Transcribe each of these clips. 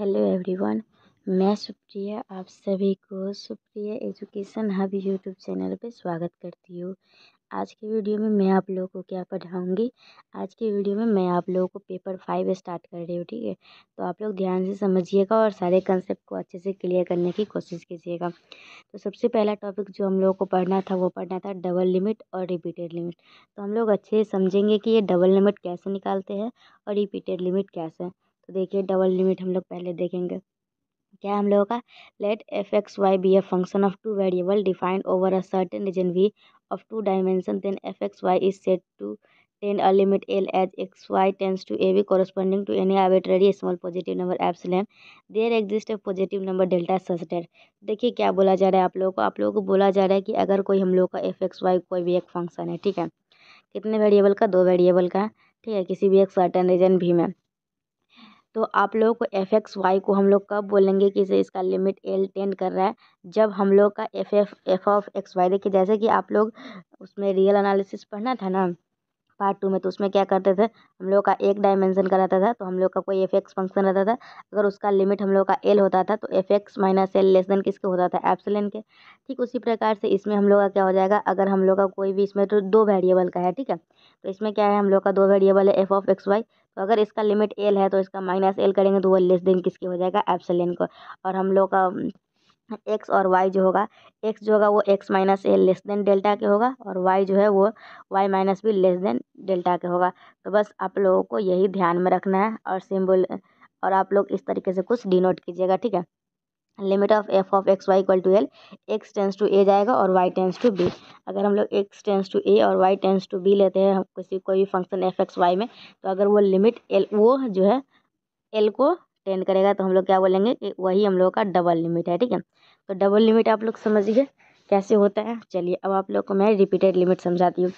hello everyone मैं सुप्रिया आप सभी को Supriya education hub YouTube channel पर स्वागत करती हूँ आज के वीडियो में मैं आप लोगों को क्या पढ़ाऊँगी आज के वीडियो में मैं आप लोगों को पेपर फाइव स्टार्ट कर रही हूँ ठीक है तो आप लोग ध्यान से समझिएगा और सारे कंसेप्ट को अच्छे से क्लियर करने की कोशिश कीजिएगा तो सबसे पहला टॉपिक जो हम लोगों को पढ़ना था वो पढ़ना था डबल लिमिट और रिपीटेड लिमिट तो हम लोग अच्छे से समझेंगे कि ये डबल लिमिट कैसे निकालते हैं और रिपीटेड लिमिट कैसे तो देखिए डबल लिमिट हम लोग पहले देखेंगे क्या हम लोगों का let F x Y be a function of two variable defined over a certain region V of two dimension then F x Y is set to tend a limit L as X Y tends to A B corresponding to any arbitrary small positive number epsilon there exist a positive number delta such that देखिए क्या बोला जा रहा है आप लोगों को आप लोगों को बोला जा रहा है कि अगर कोई हम लोग का एफ एक्स वाई कोई भी एक फंक्शन है ठीक है कितने वेरिएबल का दो वेरिएबल का ठीक है किसी भी एक सर्टन रीजन भी में तो आप लोगों को एफ एक्स वाई को हम लोग कब बोलेंगे कि इसे इसका लिमिट एल टेन कर रहा है जब हम लोग का F F F of x Y देखिए जैसे कि आप लोग उसमें रियल एनालिसिस पढ़ना था ना पार्ट टू में तो उसमें क्या करते थे हम लोग का एक डायमेंशन का रहता था तो हम लोग का कोई एफ एक्स फंक्शन रहता था अगर उसका लिमिट हम लोग का एल होता था तो F X minus L less than किसके होता था एप्सलन के ठीक उसी प्रकार से इसमें हम लोग का क्या हो जाएगा अगर हम लोग का कोई भी इसमें तो दो वेरिएबल का है ठीक है तो इसमें क्या है हम लोग का दो वेरिएबल है एफ ऑफ एक्स वाई तो अगर इसका लिमिट एल है तो इसका माइनस एल करेंगे तो वो लेस देन किसके हो जाएगा एप्सलन को और हम लोग का एक्स और वाई जो होगा एक्स जो होगा वो एक्स माइनस ए लेस देन डेल्टा के होगा और वाई जो है वो Y minus B less than delta के होगा तो बस आप लोगों को यही ध्यान में रखना है और सिम्बल और आप लोग इस तरीके से कुछ डिनोट कीजिएगा ठीक है limit of F of x Y equal to L X tends to A जाएगा और वाई टेंस टू बी अगर हम लोग एक्स टेंस टू ए और वाई टेंस टू बी लेते हैं किसी कोई भी फंक्शन एफ एक्स वाई में तो अगर वो लिमिट एल वो जो है एल को टेन करेगा तो हम लोग क्या बोलेंगे कि वही हम लोगों का डबल लिमिट है ठीक है तो डबल लिमिट आप लोग समझिए कैसे होता है चलिए अब आप लोग को मैं रिपीटेड लिमिट समझाती हूँ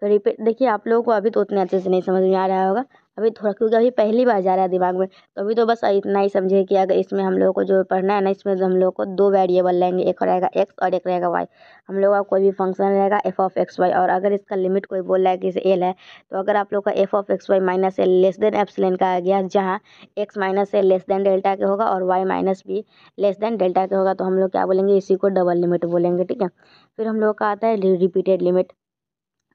तो रिपीट देखिए आप लोगों को अभी तो उतने अच्छे से नहीं समझ में आ रहा होगा अभी थोड़ा क्योंकि अभी पहली बार जा रहा है दिमाग में तो अभी तो बस इतना ही समझे कि अगर इसमें हम लोगों को जो पढ़ना है ना इसमें हम लोग को दो वेरिएबल लेंगे एक रहेगा एक्स और एक रहेगा वाई हम लोग का कोई भी फंक्शन रहेगा एफ ऑफ एक्स वाई और अगर इसका लिमिट कोई बोल रहा है कि इसे एल है तो अगर आप लोग का F of x Y minus L less than epsilon का आ गया जहाँ X minus L less than delta के होगा और Y minus B less than delta के होगा तो हम लोग क्या बोलेंगे इसी को डबल लिमिट बोलेंगे ठीक है फिर हम लोग का आता है रिपीटेड लिमिट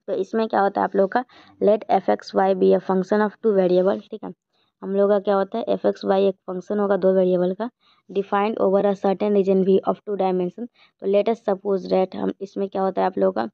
तो इसमें क्या होता है आप लोग का let F x Y be a function of two variable ठीक है हम लोग का क्या होता है एफ एक्स वाई एक फंक्शन होगा दो वेरिएबल का defined over a certain region V of two dimension तो लेटेस्ट सपोज रेट हम इसमें क्या होता है आप लोगों का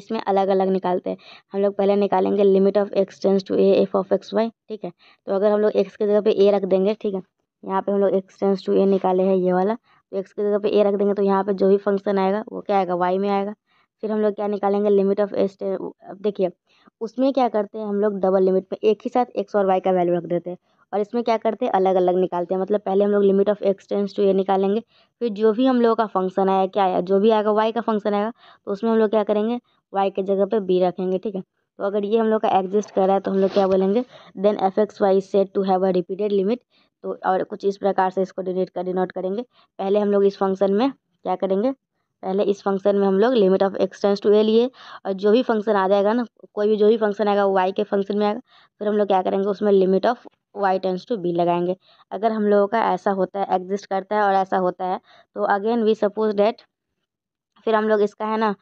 इसमें अलग अलग निकालते हैं हम लोग पहले निकालेंगे limit of x tends to A F of x Y ठीक है तो अगर हम लोग एक्स की जगह पे ए रख देंगे ठीक है यहाँ पे हम लोग एक्स टेंस टू ए निकाले हैं ये वाला तो एक्स की जगह पे ए रख देंगे तो यहाँ पे जो भी फंक्शन आएगा वो क्या आएगा वाई में आएगा फिर हम लोग क्या निकालेंगे लिमिट ऑफ़ एस देखिए उसमें क्या करते हैं हम लोग डबल लिमिट में एक ही साथ एक्स और वाई का वैल्यू रख देते हैं और इसमें क्या करते हैं अलग अलग निकालते हैं मतलब पहले हम लोग limit of X tends to ए निकालेंगे फिर जो भी हम लोगों का फंक्शन आया क्या आया जो भी आएगा वाई का फंक्शन आएगा तो उसमें हम लोग क्या करेंगे वाई के जगह पर बी रखेंगे ठीक है तो अगर ये हम लोग का एग्जिस्ट कर रहा है तो हम लोग क्या बोलेंगे then F x Y set to have a repeated limit तो और कुछ इस प्रकार से इसको डिनेट कर डिनोट करेंगे पहले हम लोग इस फंक्शन में क्या करेंगे पहले इस फंक्शन में हम लोग limit of X tends to A लिए और जो भी फंक्शन आ जाएगा ना कोई भी जो भी फंक्शन आएगा वाई के फंक्शन में आएगा फिर हम लोग क्या करेंगे उसमें limit of Y tends to B लगाएंगे अगर हम लोगों का ऐसा होता है एग्जिस्ट करता है और ऐसा होता है तो अगेन वी सपोज़ डैट फिर हम लोग इसका है ना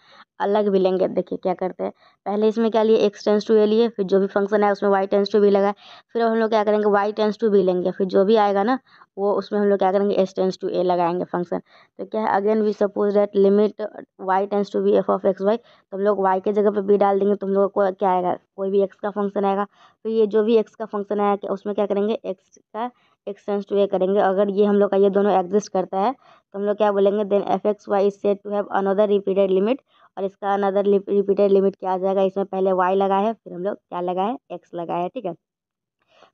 अलग भी लेंगे देखिए क्या करते हैं पहले इसमें क्या लिए एक्स टेंस टू ए लिए फिर जो भी फंक्शन है उसमें वाई टेंस टू भी लगाए फिर हम लोग क्या करेंगे वाई टेंस टू भी लेंगे फिर जो भी आएगा ना वो उसमें हम लोग क्या करेंगे एस टेंस टू ए लगाएंगे फंक्शन तो क्या है again we suppose that limit y tends to b f of x y तो हम लोग वाई के जगह पर बी डाल देंगे तो हम लोग को क्या आएगा कोई भी एक्स का फंक्शन आएगा फिर ये जो भी एक्स का फंक्शन आएगा उसमें क्या करेंगे एक्स का एक्सटेंस टू ए करेंगे अगर ये हम लोग का ये दोनों एग्जिस्ट करता है तो हम लोग क्या बोलेंगे then F x Y is set to have another repeated limit और इसका अनदर रिपीटेड लिमिट क्या आ जाएगा इसमें पहले वाई लगा है फिर हम लोग क्या लगाए एक्स लगा है ठीक है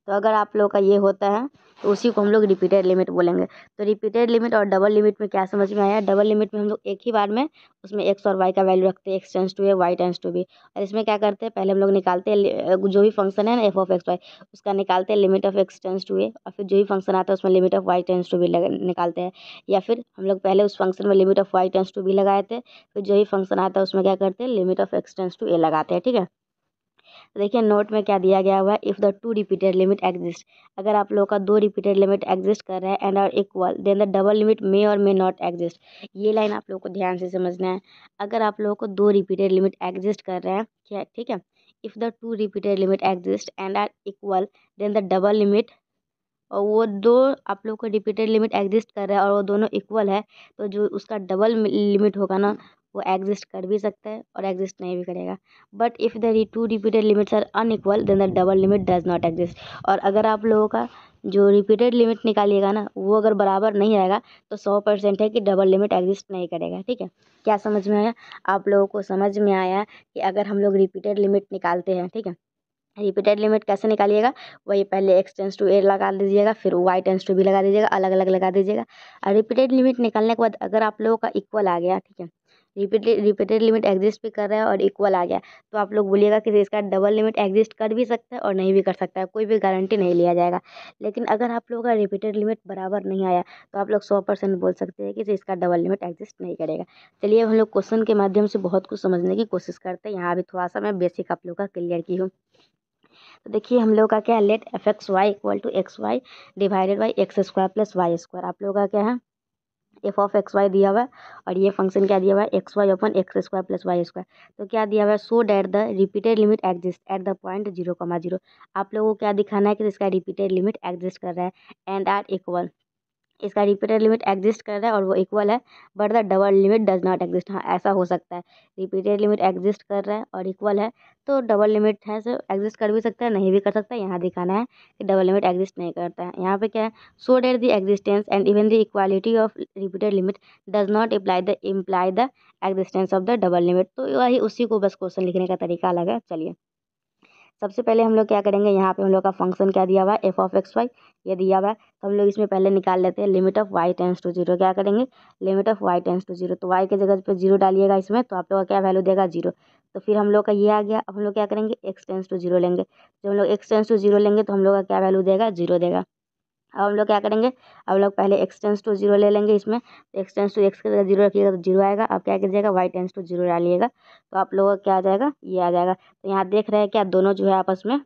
तो अगर आप लोगों का ये होता है तो उसी को हम लोग रिपीटेड लिमिट बोलेंगे तो रिपीटेड लिमिट और डबल लिमिट में क्या समझ में आया डबल लिमिट में हम लोग एक ही बार में उसमें एक्स और वाई का वैल्यू रखते हैं x tends to a y tends to b और इसमें क्या करते हैं पहले हम लोग निकालते हैं जो भी फंक्शन है ना एफ ऑफ एक्स वाई उसका निकालते हैं limit of x tends to a और फिर जो भी फंक्शन आता है उसमें limit of y tends to b निकालते हैं या फिर हम लोग पहले उस फंक्शन में limit of y tends to b लगाए थे फिर जो भी फंक्शन आता है उसमें क्या करते हैं limit of x tends to a लगाते हैं ठीक है देखिए नोट में क्या दिया गया हुआ है if the two repeated limit exist अगर आप लोगों का दो रिपीटेड लिमिट एग्जिस्ट कर रहा है and are equal then the double limit may और मे नॉट एग्जिस्ट ये लाइन आप लोगों को ध्यान से समझना है अगर आप लोगों को दो रिपीटेड लिमिट एग्जिस्ट कर रहे हैं क्या ठीक है if the two repeated limit exist and are equal then the double limit और वो दो आप लोग को रिपीटेड लिमिट एग्जिस्ट कर रहा है और वो दोनों इक्वल है तो जो उसका डबल लिमिट होगा ना वो एग्जिस्ट कर भी सकता है और एग्जिस्ट नहीं भी करेगा but if the two repeated limits are unequal then the double limit does not exist और अगर आप लोगों का जो रिपीटेड लिमिट निकालिएगा ना वो अगर बराबर नहीं आएगा तो सौ परसेंट है कि डबल लिमिट एग्जिस्ट नहीं करेगा ठीक है क्या समझ में आया आप लोगों को समझ में आया कि अगर हम लोग रिपीटेड लिमिट निकालते हैं ठीक है रिपीटेड लिमिट कैसे निकालिएगा वही पहले एक्स टेंस टू ए लगा दीजिएगा फिर वाई टेंस टू भी लगा दीजिएगा अलग अलग लगा दीजिएगा और रिपीटेड लिमिट निकालने के बाद अगर आप लोगों का इक्वल आ गया ठीक है रिपीटेड लिमिट एग्जिस्ट भी कर रहा है और इक्वल आ गया तो आप लोग बोलिएगा कि इसका डबल लिमिट एग्जिस्ट कर भी सकता है और नहीं भी कर सकता है कोई भी गारंटी नहीं लिया जाएगा लेकिन अगर आप लोगों का रिपीटेड लिमिट बराबर नहीं आया तो आप लोग सौ परसेंट बोल सकते हैं कि इसका डबल लिमिट एग्जिस्ट नहीं करेगा चलिए हम लोग क्वेश्चन के माध्यम से बहुत कुछ समझने की कोशिश करते हैं यहाँ भी थोड़ा सा मैं बेसिक आप लोग का क्लियर की हूँ तो देखिए हम लोग का क्या है let F x Y equal to x y divided by x square plus y square आप लोगों का क्या है एफ ऑफ एक्स वाई दिया हुआ है और ये फंक्शन क्या दिया हुआ है x y upon x square plus y square तो क्या दिया हुआ है so that the repeated limit exist at the point zero comma zero आप लोगों को क्या दिखाना है कि इसका रिपीटेड लिमिट एग्जिस्ट कर रहा है एंड आर इक्वल इसका रिपीटेड लिमिट एग्जिस्ट कर रहा है और वो इक्वल है but the double limit does not exist हाँ ऐसा हो सकता है रिपीटेड लिमिट एग्जिस्ट कर रहा है और इक्वल है तो डबल लिमिट है सो एग्जिस्ट कर भी सकता है नहीं भी कर सकता है यहाँ दिखाना है कि डबल लिमिट एग्जिस्ट नहीं करता है यहाँ पे क्या है so that the existence and even the equality of repeated limit does not apply the imply the existence of the double limit तो वही उसी को बस क्वेश्चन लिखने का तरीका अलग है चलिए सबसे पहले हम लोग क्या करेंगे यहाँ पे हम लोग का फंक्शन क्या दिया हुआ है एफ ऑफ एक्स वाई ये दिया हुआ है तो हम लोग इसमें पहले निकाल लेते हैं limit of y tends to zero क्या करेंगे limit of y tends to zero तो वाई के जगह पे जीरो डालिएगा इसमें तो आप लोग का क्या वैल्यू देगा जीरो तो फिर हम लोग का ये आ गया अब हम लोग क्या करेंगे एक्स टेंस टू जीरो लेंगे जब हम लोग एक्स टेंस टू जीरो लेंगे तो हम लोग का क्या वैल्यू देगा जीरो देगा अब हम लोग क्या करेंगे अब लोग पहले एक्स टेंस टू जीरो ले लेंगे इसमें एक्स टेंस टू एक्स के जगह जीरो रखिएगा तो जीरो आएगा अब क्या कीजिएगा वाई टेंस टू जीरो डालिएगा तो आप लोगों का क्या आ जाएगा ये आ जाएगा तो यहाँ देख रहे हैं क्या दोनों जो है आपस में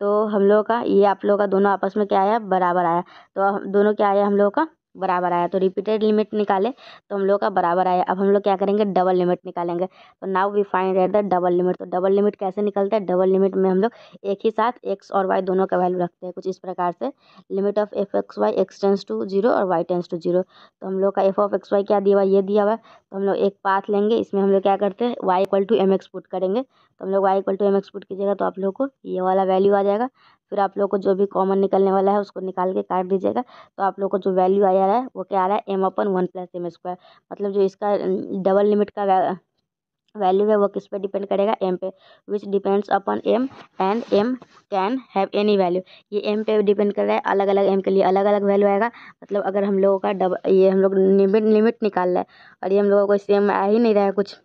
तो हम लोगों का ये आप लोगों का दोनों आपस में क्या आया बराबर आया तो दोनों क्या आया हम लोगों का बराबर आया तो रिपीटेड लिमिट निकाले तो हम लोग का बराबर आया अब हम लोग क्या करेंगे डबल लिमिट निकालेंगे तो now we find at the double limit तो डबल लिमिट कैसे निकलता है डबल लिमिट में हम लोग एक ही साथ एक्स और वाई दोनों का वैल्यू रखते हैं कुछ इस प्रकार से limit of f x y x tends to zero और वाई टेंस टू जीरो तो हम लोग का एफ ऑफ एक्स वाई क्या दिया हुआ ये दिया हुआ तो हम लोग एक पाथ लेंगे इसमें हम लोग क्या करते हैं y equal to m x put करेंगे तो हम लोग y equal to m x put कीजिएगा तो आप लोग को ये वाला वैल्यू आ जाएगा फिर आप लोग को जो भी कॉमन निकलने वाला है उसको निकाल के काट दीजिएगा तो आप लोग को जो वैल्यू आ रहा है वो क्या आ रहा है m upon one plus m square मतलब जो इसका डबल लिमिट का वैल्यू है वो किस पे डिपेंड करेगा एम पे which depends upon m and m can have any value ये एम पे डिपेंड कर रहा है अलग अलग एम के लिए अलग अलग वैल्यू आएगा मतलब अगर हम लोगों का डब ये हम लोग लिमिट निकाल रहा है और ये हम लोगों को सेम आ ही नहीं रहा है कुछ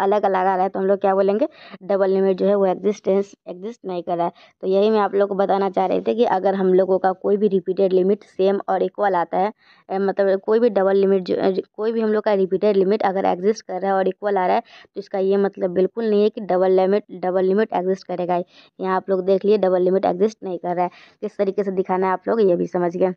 अलग अलग आ रहा है तो हम लोग क्या बोलेंगे डबल लिमिट जो है वो एग्जिस्टेंस एग्जिस्ट नहीं कर रहा है तो यही मैं आप लोग को बताना चाह रही थी कि अगर हम लोगों का कोई भी रिपीटेड लिमिट सेम और इक्वल आता है मतलब कोई भी डबल लिमिट जो कोई भी हम लोग का रिपीटेड लिमिट अगर एग्जिस्ट कर रहा है और इक्वल आ रहा है तो इसका ये मतलब बिल्कुल नहीं है कि double limit double limit exist करेगा यहाँ आप लोग देख लिए डबल लिमिट एग्जिस्ट नहीं कर रहा है किस तरीके से दिखाना है आप लोग ये भी समझ गए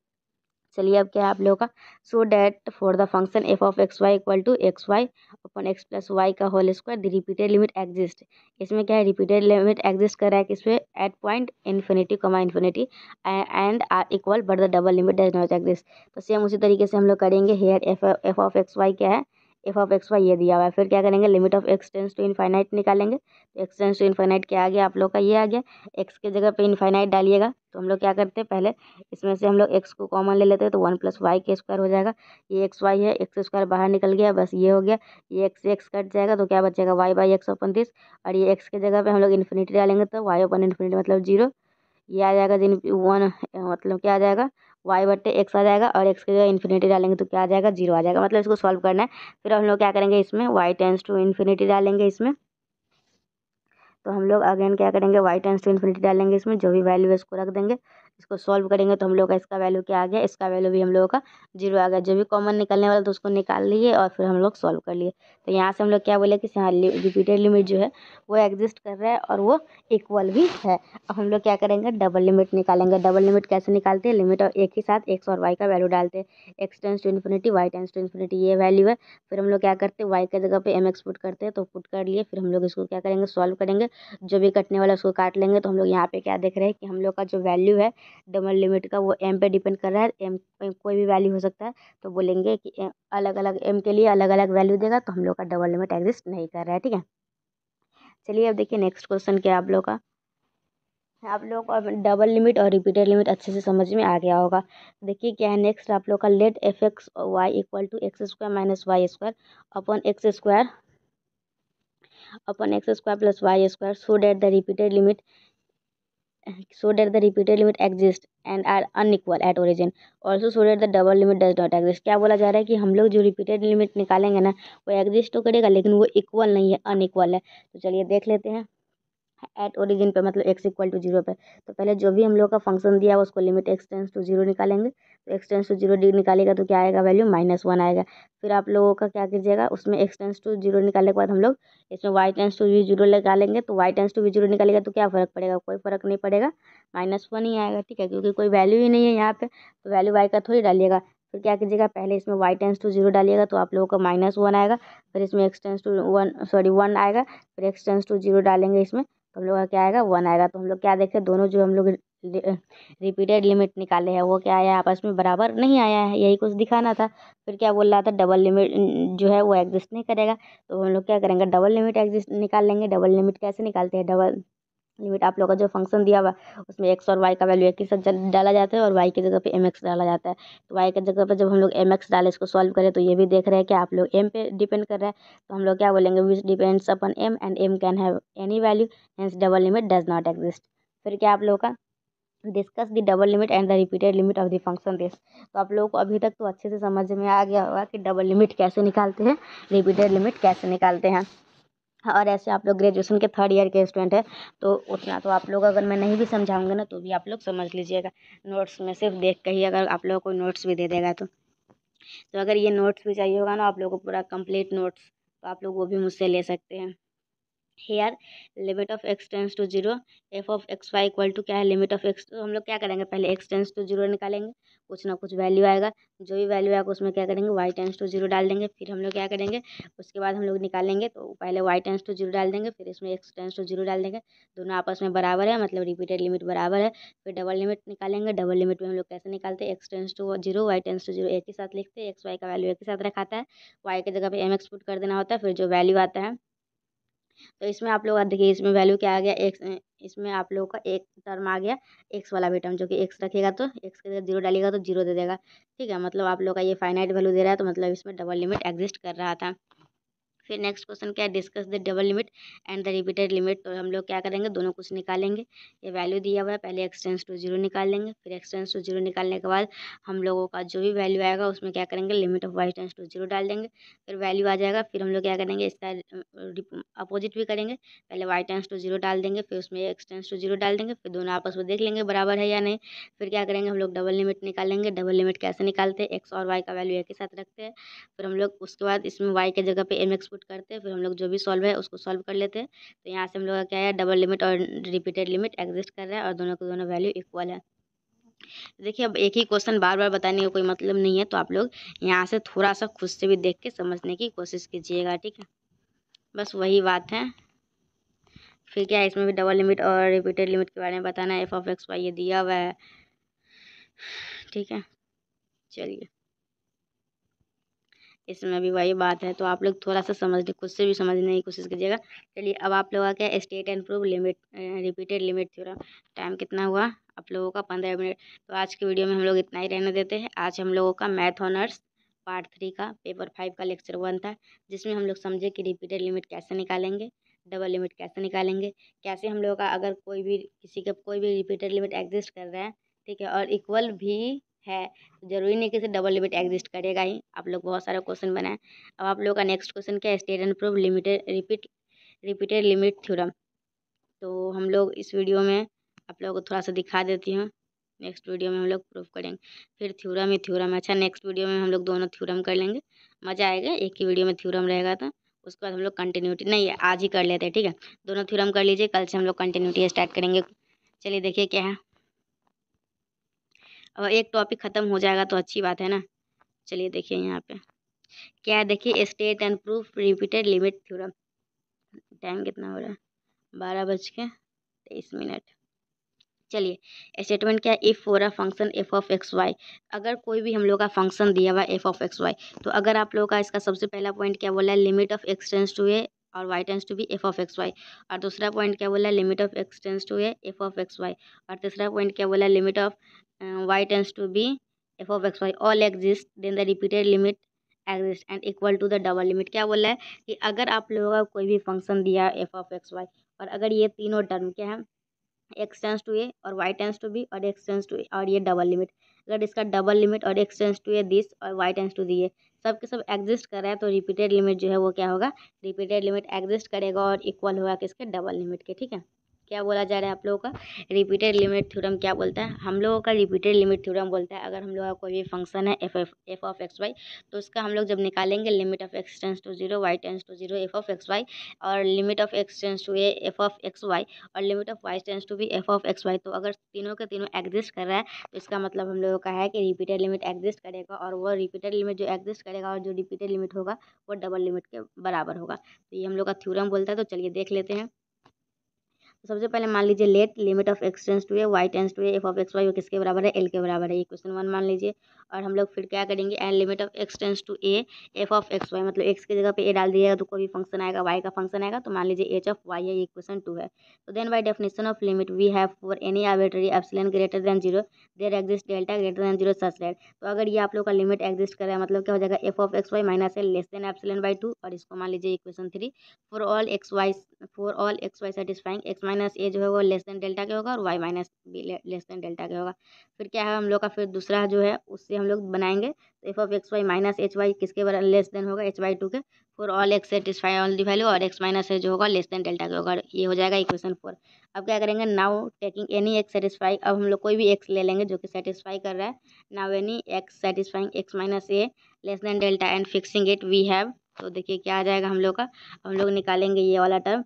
चलिए अब क्या है आप लोगों का so that for the function f of x Y equal to x y upon x plus y का whole square the repeated limit exist इसमें क्या है रिपीटेड लिमिट एग्जिस्ट कर रहा है कि इसमें at point infinity comma infinity and are equal but the double limit does not exist तो सेम उसी तरीके से हम लोग करेंगे here f F of x y क्या है एफ ऑफ एक्स वाई ये दिया हुआ है फिर क्या करेंगे limit of x tends to infinite निकालेंगे तो एक्स टेंस टू इन्फाइनाइट क्या आ गया आप लोग का ये आ गया एक्स के जगह पे इन्फाइनाइट डालिएगा तो हम लोग क्या करते हैं पहले इसमें से हम लोग एक्स को कॉमन ले लेते हैं तो वन प्लस वाई के स्क्वायर हो जाएगा ये एक्स वाई है एक्स स्क्वायर बाहर निकल गया बस ये हो गया ये एक्स एक्स कट जाएगा तो क्या बचेगा y by x upon this और ये एक्स के जगह पर हम लोग इन्फिनिटी डालेंगे तो वाई ओपन इन्फिनिटी मतलब जीरो ये आ जाएगा जिन वन मतलब क्या आ जाएगा वाई बट्टे एक्स आ जाएगा और एक्स की जगह इन्फिनिटी डालेंगे तो क्या आ जाएगा जीरो आ जाएगा मतलब इसको सॉल्व करना है फिर हम लोग क्या करेंगे इसमें वाई टेंस टू इन्फिनिटी डालेंगे इसमें तो हम लोग अगेन क्या करेंगे वाई टेंस टू इन्फिनिटी डालेंगे इसमें जो भी वैल्यू है उसको रख देंगे इसको सॉल्व करेंगे तो हम लोग का इसका वैल्यू क्या आ गया इसका वैल्यू भी हम लोगों का जीरो आ गया जो भी कॉमन निकलने वाला तो उसको निकाल लिए और फिर हम लोग सॉल्व कर लिए तो यहाँ से हम लोग क्या बोले कि यहाँ रिपीटेड लिमिट जो है वो एग्जिस्ट कर रहा है और वो इक्वल भी है अब हम लोग क्या करेंगे डबल लिमिट निकालेंगे डबल लिमिट कैसे निकालते हैं लिमिट और एक ही साथ एक्स और वाई का वैल्यू डालते हैं x tends to infinity y tends to infinity ये वैल्यू है फिर हम लोग क्या करते हैं वाई के जगह पे एम एक्स पुट करते हैं तो पुट कर लिए फिर हम लोग इसको क्या करेंगे सॉल्व करेंगे जो भी कटने वाला उसको काट लेंगे तो हम लोग यहाँ पे क्या देख रहे हैं कि हम लोग का जो वैल्यू है डबल लिमिट का वो एम पे डिपेंड कर रहा है एम कोई भी वैल्यू हो सकता है तो बोलेंगे कि अलग अलग एम के लिए अलग अलग वैल्यू देगा तो हम लोग का डबल लिमिट एग्जिस्ट नहीं कर रहा है ठीक है चलिए अब देखिए नेक्स्ट क्वेश्चन क्या आप लोग का आप लोग डबल लिमिट और रिपीटेड लिमिट अच्छे से समझ में आ गया होगा देखिए क्या है नेक्स्ट आप लोग का let F x Y equal to x square minus y square upon x square upon x square plus y square so that the repeated limit so that the repeated limit exists and are unequal at origin also so that the double limit does not exist क्या बोला जा रहा है कि हम लोग जो repeated limit निकालेंगे ना वो exist तो करेगा लेकिन वो equal नहीं है unequal है तो चलिए देख लेते हैं एट ओरिजिन पे मतलब एक्स इक्वल टू जीरो पे तो पहले जो भी हम लोग का फंक्शन दिया है उसको limit x tends to zero निकालेंगे एक्स टेंस टू जीरो निकालेगा तो क्या आएगा वैल्यू माइनस वन आएगा फिर आप लोगों का क्या कीजिएगा उसमें एक्स टेंस टू जीरो निकालने के बाद हम लोग इसमें वाई टेंस टू भी जीरो निकालेंगे तो वाई टेंस टू भी जीरो निकालेगा तो क्या फ़र्क पड़ेगा कोई फ़र्क नहीं पड़ेगा माइनस वन ही आएगा ठीक है क्योंकि कोई वैल्यू ही नहीं है यहाँ पर तो वैल्यू वाई का थोड़ी डालिएगा फिर क्या कीजिएगा पहले इसमें वाई टेंस टू जीरो डालिएगा तो आप लोगों का माइनस वन आएगा फिर इसमें x tends to one sorry one आएगा फिर एक्स टेंस टू जीरो डालेंगे इसमें तो हम लोग का क्या आएगा वन आएगा तो हम लोग क्या देखें दोनों जो हम लोग रिपीटेड लिमिट निकाले हैं वो क्या आया आपस में बराबर नहीं आया है यही कुछ दिखाना था फिर क्या बोल रहा था डबल लिमिट जो है वो एग्जिस्ट नहीं करेगा तो हम लोग क्या करेंगे डबल लिमिट एग्जिस्ट निकाल लेंगे डबल लिमिट कैसे निकालते हैं डबल लिमिट आप लोग का जो फंक्शन दिया हुआ उसमें एक्स और वाई का वैल्यू एक ही साथ डाला जाता है और वाई की जगह पे एम एक्स डाला जाता है तो वाई की जगह पे जब हम लोग एम एक्स डाले इसको सॉल्व करें तो ये भी देख रहे हैं कि आप लोग एम पे डिपेंड कर रहे हैं तो हम लोग क्या बोलेंगे which depends upon m and m can have any value hence double limit does not exist फिर क्या आप लोग का discuss the double limit and the repeated limit of the function this तो आप लोगों को अभी तक तो अच्छे से समझ में आ गया होगा कि डबल लिमिट कैसे निकालते हैं रिपीटेड लिमिट कैसे निकालते हैं और ऐसे आप लोग ग्रेजुएशन के थर्ड ईयर के स्टूडेंट हैं तो उतना तो आप लोग अगर मैं नहीं भी समझाऊंगा ना तो भी आप लोग समझ लीजिएगा नोट्स में सिर्फ देख कर ही अगर आप लोगों को नोट्स भी दे देगा तो तो अगर ये नोट्स भी चाहिए होगा ना आप लोगों को पूरा कंप्लीट नोट्स तो आप लोग वो भी मुझसे ले सकते हैं here limit of x tends to zero f of x Y equal to क्या है लिमिट ऑफ एक्स तो हम लोग क्या करेंगे पहले एक्स टेंस टू जीरो निकालेंगे कुछ ना कुछ वैल्यू आएगा जो भी वैल्यू आएगा उसमें क्या करेंगे वाई टेंस टू जीरो डाल देंगे फिर हम लोग क्या करेंगे उसके बाद हम लोग निकालेंगे तो पहले वाई टेंस टू जीरो डाल देंगे फिर इसमें एक्स टेंस टू जीरो डाल देंगे दोनों आपस में बराबर है मतलब रिपीटेड लिमिट बराबर है फिर डबल लिमिट निकालेंगे डबल लिमिट में हम लोग कैसे निकालते हैं x tends to zero y tends to zero एक ही साथ लिखते हैं एक्स वाई का वैल्यू एक ही साथ रखाता है वाई की जगह पर एम एक्स पुट कर देना होता है फिर जो वैल्यू आता है तो इसमें आप लोग देखिए इसमें वैल्यू क्या आ गया एक्स इसमें आप लोगों का एक टर्म आ गया एक्स वाला भी टर्म जो कि एक्स रखेगा तो एक्स के जीरो डालेगा तो जीरो दे देगा ठीक है मतलब आप लोग का ये फाइनाइट वैल्यू दे रहा है तो मतलब इसमें डबल लिमिट एग्जिस्ट कर रहा था फिर नेक्स्ट क्वेश्चन क्या है discuss the double limit and the repeated limit तो हम लोग क्या करेंगे दोनों कुछ निकालेंगे ये वैल्यू दिया हुआ है पहले एक्सटेंस टू जीरो निकाल लेंगे फिर एक्सटेंस टू जीरो निकालने के बाद हम लोगों का जो भी वैल्यू आएगा उसमें क्या करेंगे limit of y tends to zero डाल देंगे फिर वैल्यू आ जाएगा फिर हम लोग क्या करेंगे इसका अपोजिट भी करेंगे पहले वाई टेंस टू जीरो डाल देंगे फिर उसमें एक्सटेंस टू जीरो डाल देंगे फिर दोनों आपस में देख लेंगे बराबर है या नहीं फिर क्या करेंगे हम लोग डबल लिमिट निकालेंगे डबल लिमिट कैसे निकालते हैं एक्स और वाई का वैल्यू एक ही साथ रखते हैं फिर हम लोग उसके बाद इसमें वाई के जगह पे एम एक्स पुट करते हैं फिर हम लोग जो भी सॉल्व है उसको सॉल्व कर लेते हैं तो यहाँ से हम लोग का क्या है डबल लिमिट और रिपीटेड लिमिट एग्जिस्ट कर रहा है और दोनों के दोनों वैल्यू इक्वल है देखिए अब एक ही क्वेश्चन बार बार बताने का कोई मतलब नहीं है तो आप लोग यहाँ से थोड़ा सा खुद से भी देख के समझने की कोशिश कीजिएगा ठीक है बस वही बात है फिर क्या है इसमें भी डबल लिमिट और रिपीटेड लिमिट के बारे में बताना है एफ ऑफ एक्स वाई ये दिया हुआ है ठीक है चलिए इसमें भी वही बात है तो आप लोग थोड़ा सा समझ खुद से भी समझने की कोशिश कीजिएगा चलिए अब आप लोगों का state and prove limit repeated limit थोड़ा टाइम कितना हुआ आप लोगों का पंद्रह मिनट तो आज के वीडियो में हम लोग इतना ही रहने देते हैं आज हम लोगों का मैथ ऑनर्स पार्ट थ्री का पेपर फाइव का लेक्चर वन था जिसमें हम लोग समझे कि रिपीटेड लिमिट कैसे निकालेंगे डबल लिमिट कैसे निकालेंगे कैसे हम लोगों का अगर कोई भी किसी का कोई भी रिपीटेड लिमिट एग्जिस्ट कर रहा है ठीक है और इक्वल भी है तो जरूरी नहीं किसी डबल लिमिट एग्जिस्ट करेगा ही आप लोग बहुत सारे क्वेश्चन बनाए अब आप लोग का नेक्स्ट क्वेश्चन क्या है state and proof limited repeat repeated limit theorem तो हम लोग इस वीडियो में आप लोगों को थोड़ा सा दिखा देती हूँ नेक्स्ट वीडियो में हम लोग प्रूफ करेंगे फिर थ्योरम ही थ्योरम अच्छा नेक्स्ट वीडियो में हम लोग दोनों थ्योरम कर लेंगे मज़ा आएगा एक ही वीडियो में थ्योरम रहेगा तो उसके बाद हम लोग कंटिन्यूटी नहीं आज ही कर लेते हैं ठीक है दोनों थ्योरम कर लीजिए कल से हम लोग कंटिन्यूटी स्टार्ट करेंगे चलिए देखिए क्या है और एक टॉपिक ख़त्म हो जाएगा तो अच्छी बात है ना चलिए देखिए यहाँ पे क्या देखिए state and proof repeated limit theorem time कितना हो रहा है बारह बज के तेईस मिनट चलिए स्टेटमेंट क्या if for a function f of x y अगर कोई भी हम लोग का फंक्शन दिया हुआ है एफ ऑफ एक्स वाई तो अगर आप लोगों का इसका सबसे पहला पॉइंट क्या बोला है limit of x tends to a और y tends to b f of x y और दूसरा पॉइंट क्या बोला है limit of x tends to A F of x y और तीसरा पॉइंट क्या बोला है limit of y tends to be f of x y all exist then the repeated limit exist and equal to the double limit क्या बोला है कि अगर आप लोगों का कोई भी फंक्शन दिया है एफ ऑफ एक्स वाई और अगर ये तीनों टर्म क्या है x tends टू ए और वाई टेंस टू बी और x tends टू a और ये डबल लिमिट अगर इसका डबल लिमिट और x tends to a this और वाई टेंस टू दी सब के सब एग्जिस्ट कर रहा है तो रिपीटेड लिमिट जो है वो क्या होगा रिपीटेड लिमिट एग्जिस्ट करेगा और इक्वल होगा किसके डबल लिमिट के ठीक है क्या बोला जा रहा है आप लोगों का रिपीटेड लिमिट थ्योरम क्या बोलता है हम लोगों का रिपीटेड लिमिट थ्योरम बोलता है अगर हम लोगों का कोई भी फंक्शन है f F F of x y तो उसका हम लोग जब निकालेंगे limit of x tends to zero y tends to zero f of x y और limit of x tends to A F of x y और limit of y tends to भी f of x y तो अगर तीनों के तीनों exist कर रहा है तो इसका मतलब हम लोगों का है कि रिपीटेड लिमिट एग्जिस्ट करेगा और वो रिपीटेड लिमिट जो एग्जिस्ट करेगा और जो रिपीटेड लिमिट होगा वो डबल लिमिट के बराबर होगा तो ये हम लोग का थ्योरम बोलता है तो चलिए देख लेते हैं तो सबसे पहले मान लीजिए let limit of x tends to a y tends to A F of x y वो किसके बराबर है एल के बराबर है ये क्वेश्चन वन मान लीजिए और हम लोग फिर क्या करेंगे and limit of x tends to A F of x y मतलब एक्स की जगह पे ए डाल दिएगा तो कोई भी फंक्शन आएगा वाई का फंक्शन आएगा तो मान लीजिए एच ऑफ वाई है ये क्वेश्चन टू है तो then by definition of limit we have for any arbitrary epsilon greater than zero there exist delta greater than zero such let तो अगर ये आप लोग का लिमिट एग्जिस्ट कर रहा है मतलब क्या हो जाएगा f of x Y minus है less than epsilon by two और इसको मान लीजिए equation three for all x y for all x y satisfying x minus minus a जो है वो लेस देन डेल्टा के होगा और Y minus B less than delta के होगा फिर क्या है हम लोग का फिर दूसरा जो है उससे हम लोग बनाएंगे तो f of x Y minus h y किसके बराबर लेस देन होगा एच वाई टू के for all x satisfy all the value और एक्स माइनस ए जो होगा लेस देन डेल्टा के होगा ये हो जाएगा इक्वेशन फोर अब क्या करेंगे now taking any x satisfy अब हम लोग कोई भी एक्स ले लेंगे जो कि सेटिस्फाई कर रहा है now any x satisfying x minus A less than delta and fixing it we have तो देखिए क्या आ जाएगा हम लोग का हम लोग निकालेंगे ये वाला term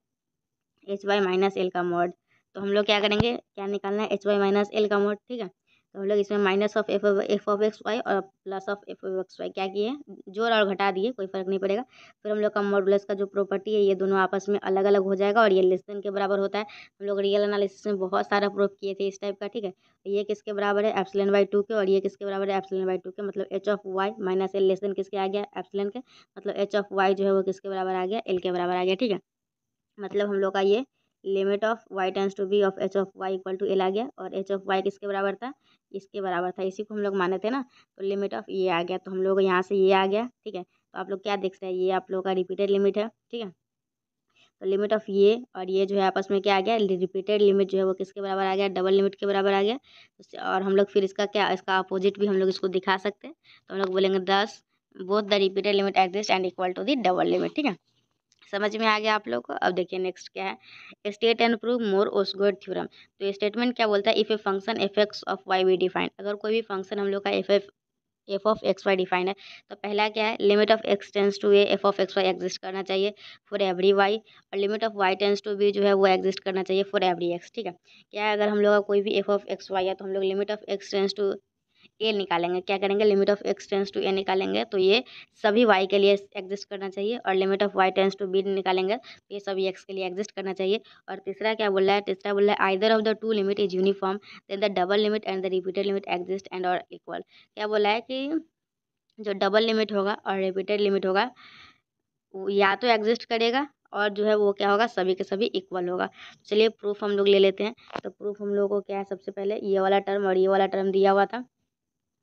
h y minus l का मोड तो हम लोग क्या करेंगे क्या निकालना है एच वाई माइनस एल का मोड ठीक है तो हम लोग इसमें minus of f F of x y और plus of F of x y क्या किए जोड़ और घटा दिए कोई फर्क नहीं पड़ेगा फिर हम लोग का मॉडुलस का जो प्रॉपर्टी है ये दोनों आपस में अलग अलग हो जाएगा और ये लेस देन के बराबर होता है हम लोग रियल एनालिसिस में बहुत सारा प्रूफ किए थे इस टाइप का ठीक है ये किसके बराबर है एप्सलन बाई टू के और ये किसके बराबर है एप्सलन बाई टू के मतलब h of y minus L less than किसके आ गया एप्सलन के मतलब एच ऑफ वाई जो है वो किसके बराबर आ गया एल के बराबर आ गया ठीक है मतलब हम लोग का ये limit of y tends to b of h of y equal to l आ गया और एच ऑफ वाई किसके बराबर था इसके बराबर था इसी को हम लोग माने थे ना तो लिमिट ऑफ ये आ गया तो हम लोग यहाँ से ये आ गया ठीक है तो आप लोग क्या देख सकते हैं ये आप लोगों का रिपीटेड लिमिट है ठीक है तो लिमिट ऑफ ये और ये जो है आपस में क्या आ गया रिपीटेड लिमिट जो है वो किसके बराबर आ गया डबल लिमिट के बराबर आ गया और हम लोग फिर इसका क्या इसका अपोजिट भी हम लोग इसको दिखा सकते हैं तो हम लोग बोलेंगे thus both the repeated limit exist and equal to the double limit ठीक है समझ में आ गया आप लोग को अब देखिए नेक्स्ट क्या है state and prove Moore Osgood theorem तो स्टेटमेंट क्या बोलता है if a function f x of y be defined अगर कोई भी फंक्शन हम लोग का F F F of x y define है तो पहला क्या है limit of x tends to A F of x y exist करना चाहिए फॉर एवरी वाई और limit of y tends to b जो है वो एग्जिस्ट करना चाहिए फॉर एवरी एक्स ठीक है क्या है अगर हम लोग का कोई भी एफ ऑफ एक्स वाई है तो हम लोग limit of x tends to ए निकालेंगे क्या करेंगे limit of x tends to ए निकालेंगे तो ये सभी वाई के लिए एग्जिस्ट करना चाहिए और limit of y tends to b निकालेंगे तो ये सभी एक्स के लिए एग्जिस्ट करना चाहिए और तीसरा क्या बोल रहा है तीसरा बोल रहा है either of the two limit is uniform then the double limit and the repeated limit exist and और इक्वल क्या बोला है कि जो डबल लिमिट होगा और रिपीटेड लिमिट होगा या तो एग्जिस्ट करेगा और जो है वो क्या होगा सभी के सभी इक्वल होगा चलिए प्रूफ हम लोग ले लेते हैं तो प्रूफ हम लोगों को क्या है सबसे पहले ये वाला टर्म और ये वाला टर्म दिया हुआ था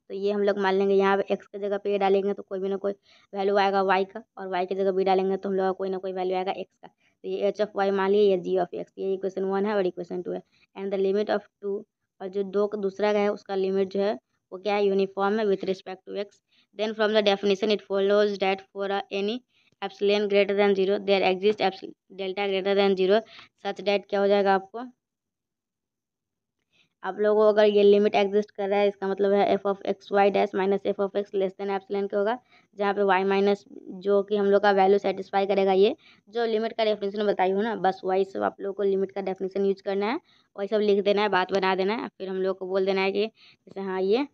तो ये हम लोग मान लेंगे यहाँ पे एक्स की जगह पे ये डालेंगे तो कोई भी ना कोई वैल्यू आएगा वाई का और वाई की जगह बी डालेंगे तो हम लोग का कोई ना कोई वैल्यू आएगा एक्स का तो ये एच ऑफ वाई मान लिया ये जी ऑफ एक्स ये इक्वेशन वन है और इक्वेशन टू है and the limit of two और जो दो का दूसरा का है उसका लिमिट जो है वो क्या है यूनिफॉर्म है with respect to x then from the definition it follows that for any epsilon greater than zero there exist delta greater than zero such that क्या हो जाएगा आपको आप लोगों को अगर ये लिमिट एग्जिस्ट कर रहा है इसका मतलब है f of x y dash minus f of x less than epsilon के होगा जहाँ पे वाई माइनस जो कि हम लोग का वैल्यू सेटिस्फाई करेगा ये जो लिमिट का डेफिनेशन बताई हो ना बस वही सब आप लोग को लिमिट का डेफिनेशन यूज करना है वही सब लिख देना है बात बना देना है फिर हम लोग को बोल देना है कि जैसे हाँ ये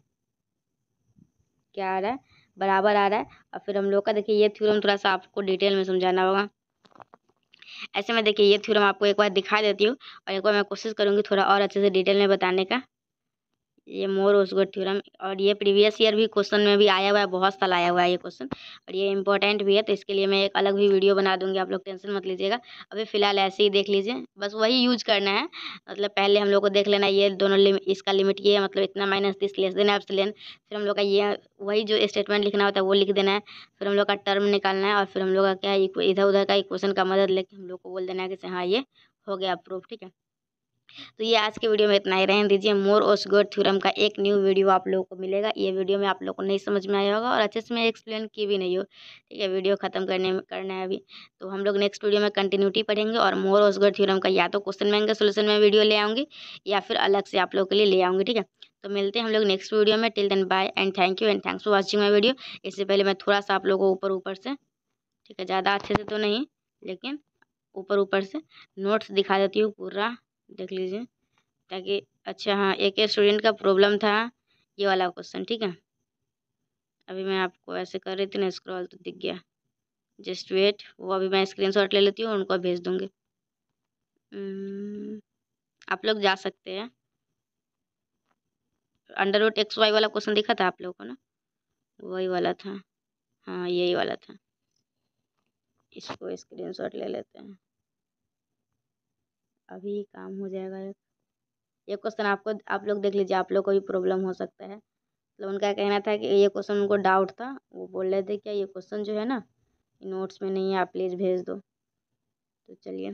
क्या आ रहा है बराबर आ रहा है और फिर हम लोग का देखिए ये थ्योरम थोड़ा सा आपको डिटेल में समझाना होगा ऐसे में देखिए ये थ्योरम आपको एक बार दिखा देती हूँ और एक बार मैं कोशिश करूँगी थोड़ा और अच्छे से डिटेल में बताने का ये मोर उसको थ्योरम और ये प्रीवियस ईयर भी क्वेश्चन में भी आया हुआ है बहुत साल आया हुआ है ये क्वेश्चन और ये इंपॉर्टेंट भी है तो इसके लिए मैं एक अलग भी वीडियो बना दूंगी आप लोग टेंशन मत लीजिएगा अभी फ़िलहाल ऐसे ही देख लीजिए बस वही यूज करना है मतलब पहले हम लोग को देख लेना ये दोनों लिम, इसका लिमिट ये है मतलब इतना माइनस तीस लेस देना है लेन फिर हम लोग का ये वही जो स्टेटमेंट लिखना होता है वो लिख देना है फिर हम लोग का टर्म निकालना है और फिर हम लोग का क्या है इधर उधर का इक्वेशन का मदद लेके हम लोग को बोल देना है कि हाँ ये हो गया प्रूफ ठीक है तो ये आज के वीडियो में इतना ही रहने दीजिए मोर ओसगोर थ्योरम का एक न्यू वीडियो आप लोगों को मिलेगा ये वीडियो में आप लोग को नहीं समझ में आया होगा और अच्छे से मैं एक्सप्लेन की भी नहीं हो ठीक है वीडियो ख़त्म करने में करना है अभी तो हम लोग नेक्स्ट वीडियो में कंटिन्यूटी पढ़ेंगे और मोर ओसगोर थ्योरम का या तो क्वेश्चन बैंक सोल्यूशन में वीडियो ले आऊँगी या फिर अलग से आप लोगों के लिए ले आऊँगी ठीक है तो मिलते हैं हम लोग नेक्स्ट वीडियो में till then bye and thank you and thanks for watching my video इससे पहले मैं थोड़ा सा आप लोगों को ऊपर ऊपर से ठीक है ज़्यादा अच्छे से तो नहीं लेकिन ऊपर ऊपर से नोट्स दिखा देती हूँ पूरा देख लीजिए ताकि अच्छा हाँ एक स्टूडेंट का प्रॉब्लम था ये वाला क्वेश्चन ठीक है अभी मैं आपको ऐसे कर रही थी ना स्क्रॉल तो दिख गया जस्ट वेट वो अभी मैं स्क्रीनशॉट ले लेती हूँ उनको भेज दूँगी hmm, आप लोग जा सकते हैं अंडर रोड एक्स वाई वाला क्वेश्चन दिखा था आप लोगों को ना वही वाला था हाँ यही वाला था इसको स्क्रीनशॉट ले लेते हैं अभी काम हो जाएगा ये ये क्वेश्चन आपको आप लोग देख लीजिए आप लोग को भी प्रॉब्लम हो सकता है मतलब उनका कहना था कि ये क्वेश्चन उनको डाउट था वो बोल रहे थे क्या ये क्वेश्चन जो है ना नोट्स में नहीं है आप प्लीज़ भेज दो तो चलिए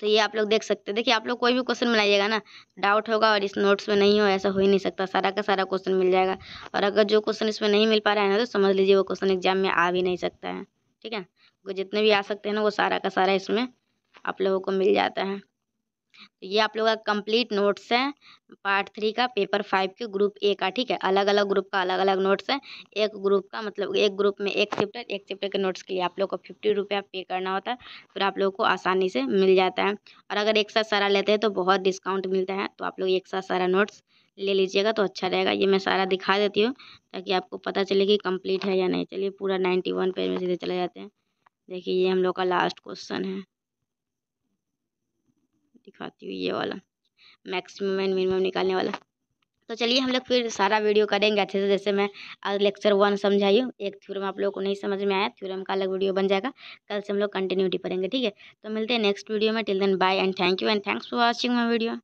तो ये आप लोग देख सकते हैं देखिए आप लोग कोई भी क्वेश्चन मिलाइएगा ना डाउट होगा और इस नोट्स में नहीं हो ऐसा हो ही नहीं सकता सारा का सारा क्वेश्चन मिल जाएगा और अगर जो क्वेश्चन इसमें नहीं मिल पा रहा है ना तो समझ लीजिए वो क्वेश्चन एग्जाम में आ भी नहीं सकता है ठीक है जितने भी आ सकते हैं ना वो सारा का सारा इसमें आप लोगों को मिल जाता है तो ये आप लोग का कंप्लीट नोट्स है पार्ट थ्री का पेपर फाइव के ग्रुप ए का ठीक है अलग अलग ग्रुप का अलग अलग नोट्स है एक ग्रुप का मतलब एक ग्रुप में एक चैप्टर एक चैप्टर के नोट्स के लिए आप लोग को फिफ्टी रुपया पे करना होता है फिर आप लोग को आसानी से मिल जाता है और अगर एक साथ सारा लेते हैं तो बहुत डिस्काउंट मिलता है तो आप लोग एक साथ सारा नोट्स ले लीजिएगा तो अच्छा रहेगा ये मैं सारा दिखा देती हूँ ताकि आपको पता चले कि कंप्लीट है या नहीं चलिए पूरा नाइन्टी वन पेज में सीधे चले जाते हैं देखिए ये हम लोग का लास्ट क्वेश्चन है दिखाती हूँ ये वाला मैक्सिमम एंड मिनिमम निकालने वाला तो चलिए हम लोग फिर सारा वीडियो करेंगे अच्छे से जैसे मैं आज लेक्चर वन समझाई हूँ एक थ्योरम आप लोगों को नहीं समझ में आया थ्योरम का अलग वीडियो बन जाएगा कल से हम लोग कंटिन्यूटी पढ़ेंगे ठीक है तो मिलते हैं नेक्स्ट वीडियो में till then bye and thank you and thanks for watching my video